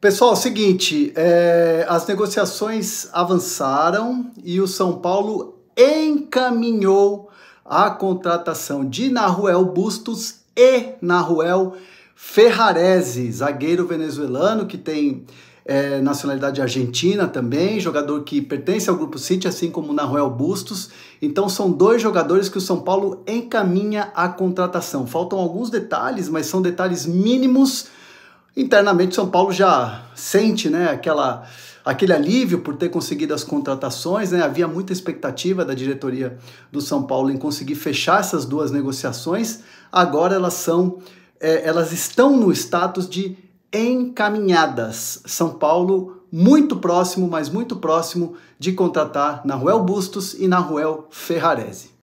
Pessoal, é seguinte, é, as negociações avançaram e o São Paulo encaminhou a contratação de Naruel Bustos e Naruel Ferrarese, zagueiro venezuelano que tem é, nacionalidade argentina também, jogador que pertence ao Grupo City, assim como Naruel Bustos. Então são dois jogadores que o São Paulo encaminha a contratação. Faltam alguns detalhes, mas são detalhes mínimos Internamente, São Paulo já sente né, aquela, aquele alívio por ter conseguido as contratações. Né? Havia muita expectativa da diretoria do São Paulo em conseguir fechar essas duas negociações. Agora elas são, é, elas estão no status de encaminhadas. São Paulo muito próximo, mas muito próximo de contratar na Ruel Bustos e na Ruel Ferrarese.